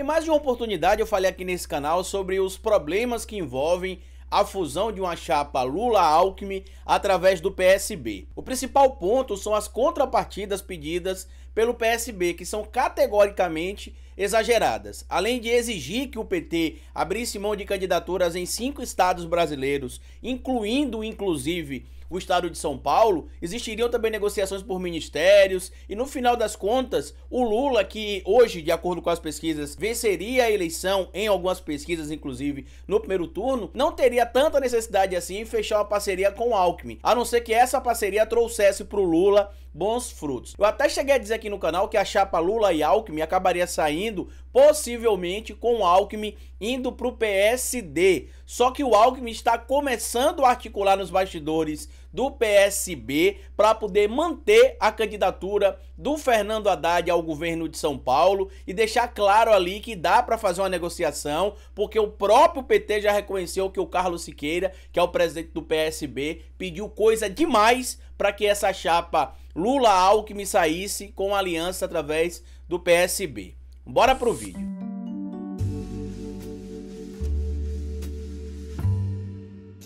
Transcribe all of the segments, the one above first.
Em mais de uma oportunidade eu falei aqui nesse canal sobre os problemas que envolvem a fusão de uma chapa Lula-Alckmin através do PSB. O principal ponto são as contrapartidas pedidas pelo PSB, que são categoricamente exageradas. Além de exigir que o PT abrisse mão de candidaturas em cinco estados brasileiros, incluindo inclusive o estado de São Paulo, existiriam também negociações por ministérios, e no final das contas, o Lula, que hoje, de acordo com as pesquisas, venceria a eleição, em algumas pesquisas, inclusive, no primeiro turno, não teria tanta necessidade assim em fechar uma parceria com o Alckmin, a não ser que essa parceria trouxesse para o Lula bons frutos. Eu até cheguei a dizer aqui no canal que a chapa Lula e Alckmin acabaria saindo possivelmente com o Alckmin indo para o PSD. Só que o Alckmin está começando a articular nos bastidores do PSB para poder manter a candidatura do Fernando Haddad ao governo de São Paulo e deixar claro ali que dá para fazer uma negociação, porque o próprio PT já reconheceu que o Carlos Siqueira, que é o presidente do PSB, pediu coisa demais para que essa chapa Lula-Alckmin saísse com aliança através do PSB. Bora pro vídeo.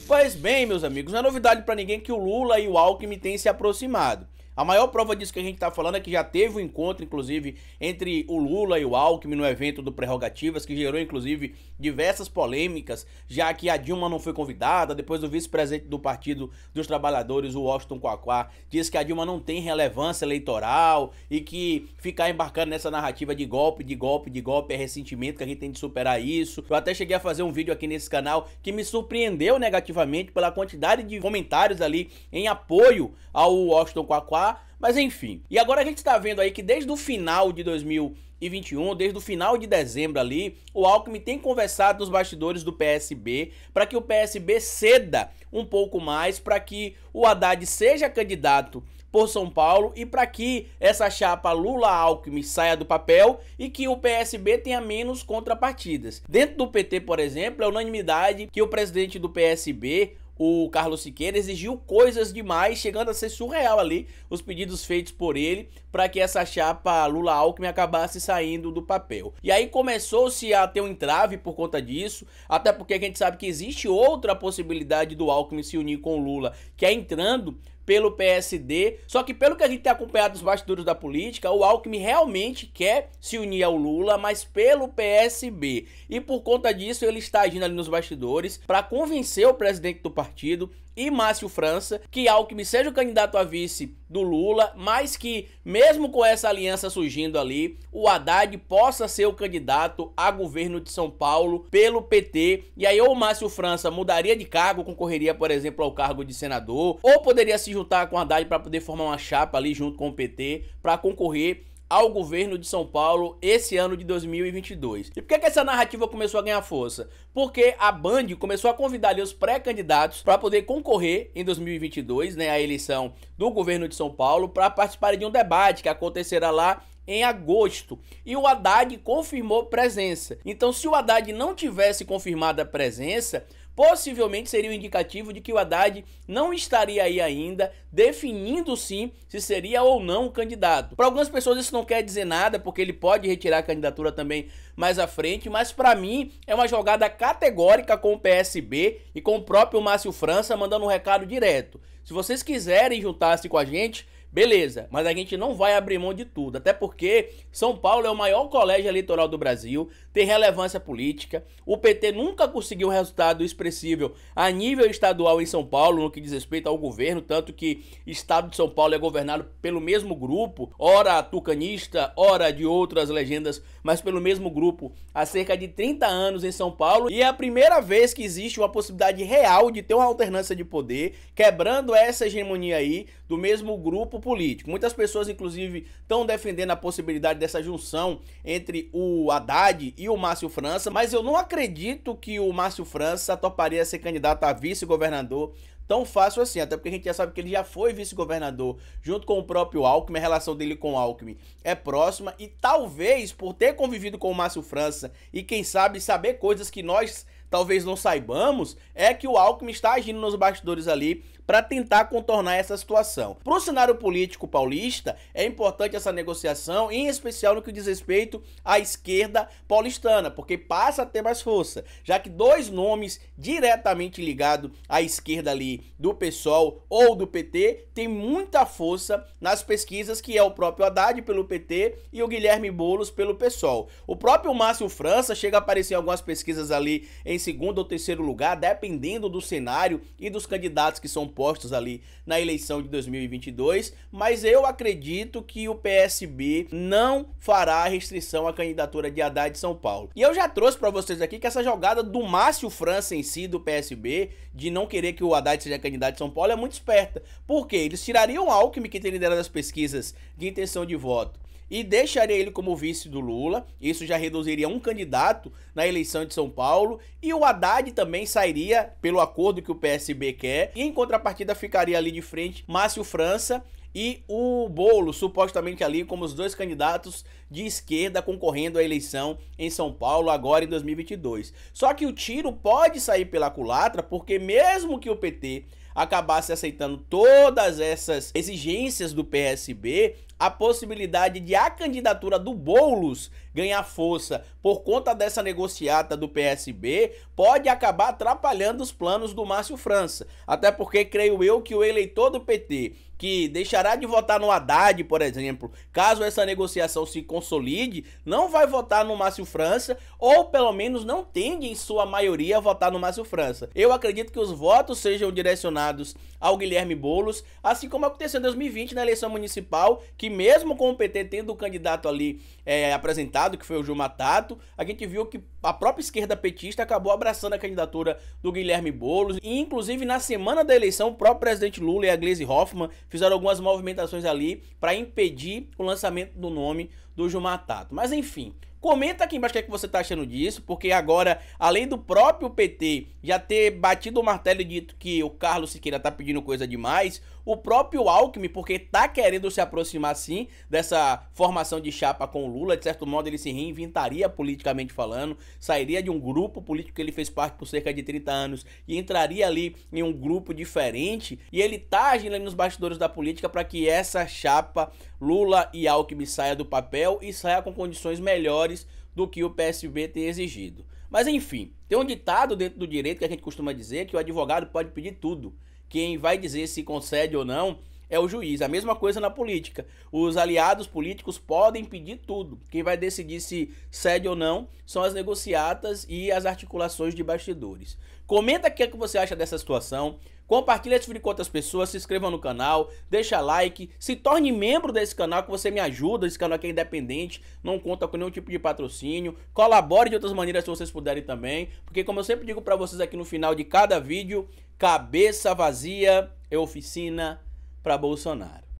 Pois bem, meus amigos, não é novidade para ninguém que o Lula e o Alckmin têm se aproximado. A maior prova disso que a gente está falando é que já teve um encontro, inclusive, entre o Lula e o Alckmin no evento do Prerrogativas, que gerou, inclusive, diversas polêmicas, já que a Dilma não foi convidada, depois o vice-presidente do Partido dos Trabalhadores, o Washington Quaquá, disse que a Dilma não tem relevância eleitoral e que ficar embarcando nessa narrativa de golpe, de golpe, de golpe é ressentimento, que a gente tem de superar isso. Eu até cheguei a fazer um vídeo aqui nesse canal que me surpreendeu negativamente pela quantidade de comentários ali em apoio ao Washington Quaquá, lá, mas enfim. E agora a gente está vendo aí que desde o final de 2021, desde o final de dezembro ali, o Alckmin tem conversado nos bastidores do PSB para que o PSB ceda um pouco mais, para que o Haddad seja candidato por São Paulo e para que essa chapa Lula-Alckmin saia do papel e que o PSB tenha menos contrapartidas. Dentro do PT, por exemplo, é unanimidade que o presidente do PSB, o Carlos Siqueira exigiu coisas demais, chegando a ser surreal ali os pedidos feitos por ele para que essa chapa Lula-Alckmin acabasse saindo do papel. E aí começou-se a ter um entrave por conta disso, até porque a gente sabe que existe outra possibilidade do Alckmin se unir com o Lula, que é entrando pelo PSD. Só que pelo que a gente tem acompanhado nos bastidores da política, o Alckmin realmente quer se unir ao Lula, mas pelo PSB. E por conta disso, ele está agindo ali nos bastidores para convencer o presidente do partido e Márcio França que Alckmin seja o candidato a vice do Lula, mas que mesmo com essa aliança surgindo ali, o Haddad possa ser o candidato a governo de São Paulo pelo PT. E aí ou o Márcio França mudaria de cargo, concorreria, por exemplo, ao cargo de senador, ou poderia se juntar com o Haddad para poder formar uma chapa ali junto com o PT para concorrer ao governo de São Paulo esse ano de 2022. E por que, que essa narrativa começou a ganhar força? Porque a Band começou a convidar ali os pré-candidatos para poder concorrer em 2022, né, a eleição do governo de São Paulo, para participar de um debate que acontecerá lá em agosto e o Haddad confirmou presença. Então, se o Haddad não tivesse confirmado a presença, possivelmente seria um indicativo de que o Haddad não estaria aí ainda, definindo sim se seria ou não o candidato. Para algumas pessoas isso não quer dizer nada, porque ele pode retirar a candidatura também mais à frente, mas para mim é uma jogada categórica com o PSB e com o próprio Márcio França mandando um recado direto. Se vocês quiserem juntar-se com a gente, Beleza, mas a gente não vai abrir mão de tudo, até porque São Paulo é o maior colégio eleitoral do Brasil, tem relevância política. O PT nunca conseguiu um resultado expressivo a nível estadual em São Paulo, no que diz respeito ao governo, tanto que estado de São Paulo é governado pelo mesmo grupo, ora tucanista, ora de outras legendas, mas pelo mesmo grupo há cerca de 30 anos em São Paulo, e é a primeira vez que existe uma possibilidade real de ter uma alternância de poder, quebrando essa hegemonia aí do mesmo grupo político. Muitas pessoas, inclusive, estão defendendo a possibilidade dessa junção entre o Haddad e o Márcio França, mas eu não acredito que o Márcio França toparia ser candidato a vice-governador tão fácil assim, até porque a gente já sabe que ele já foi vice-governador junto com o próprio Alckmin, a relação dele com o Alckmin é próxima e talvez por ter convivido com o Márcio França e quem sabe saber coisas que nós talvez não saibamos, é que o Alckmin está agindo nos bastidores ali para tentar contornar essa situação. Para o cenário político paulista, é importante essa negociação, em especial no que diz respeito à esquerda paulistana, porque passa a ter mais força, já que dois nomes diretamente ligados à esquerda ali do PSOL ou do PT tem muita força nas pesquisas, que é o próprio Haddad pelo PT e o Guilherme Boulos pelo PSOL. O próprio Márcio França chega a aparecer em algumas pesquisas ali em segundo ou terceiro lugar, dependendo do cenário e dos candidatos que são postos ali na eleição de 2022, mas eu acredito que o PSB não fará restrição à candidatura de Haddad de São Paulo. E eu já trouxe para vocês aqui que essa jogada do Márcio França em si do PSB de não querer que o Haddad seja candidato de São Paulo é muito esperta. Por quê? Eles tirariam Alckmin, que tem liderado as pesquisas de intenção de voto, e deixaria ele como vice do Lula. Isso já reduziria um candidato na eleição de São Paulo. E o Haddad também sairia pelo acordo que o PSB quer. E em contrapartida ficaria ali de frente Márcio França e o Bolo, supostamente ali como os dois candidatos de esquerda concorrendo à eleição em São Paulo agora em 2022. Só que o tiro pode sair pela culatra, porque mesmo que o PT acabasse aceitando todas essas exigências do PSB, a possibilidade de a candidatura do Boulos ganhar força por conta dessa negociata do PSB pode acabar atrapalhando os planos do Márcio França. Até porque creio eu que o eleitor do PT que deixará de votar no Haddad, por exemplo, caso essa negociação se consolide, não vai votar no Márcio França, ou pelo menos não tende em sua maioria a votar no Márcio França. Eu acredito que os votos sejam direcionados ao Guilherme Boulos, assim como aconteceu em 2020 na eleição municipal, que mesmo com o PT tendo o candidato ali é, apresentado, que foi o Gilmar Tato, a gente viu que a própria esquerda petista acabou abraçando a candidatura do Guilherme Boulos. E, inclusive, na semana da eleição, o próprio presidente Lula e a Gleisi Hoffmann fizeram algumas movimentações ali para impedir o lançamento do nome do Gilmar Tato. Mas, enfim, Comenta aqui embaixo o que, é que você está achando disso, porque agora, além do próprio PT já ter batido o martelo e dito que o Carlos Siqueira está pedindo coisa demais, o próprio Alckmin, porque tá querendo se aproximar sim dessa formação de chapa com o Lula, de certo modo ele se reinventaria politicamente falando, sairia de um grupo político que ele fez parte por cerca de 30 anos e entraria ali em um grupo diferente, e ele tá agindo nos bastidores da política para que essa chapa Lula e Alckmin saia do papel e saia com condições melhores do que o PSB tem exigido. Mas enfim, tem um ditado dentro do direito que a gente costuma dizer que o advogado pode pedir tudo. Quem vai dizer se concede ou não é o juiz. A mesma coisa na política. Os aliados políticos podem pedir tudo. Quem vai decidir se cede ou não são as negociatas e as articulações de bastidores. Comenta aqui o é que você acha dessa situação. Compartilhe esse vídeo com outras pessoas, se inscreva no canal, deixa like, se torne membro desse canal que você me ajuda, esse canal aqui é independente, não conta com nenhum tipo de patrocínio, colabore de outras maneiras se vocês puderem também, porque como eu sempre digo para vocês aqui no final de cada vídeo, cabeça vazia é oficina para Bolsonaro.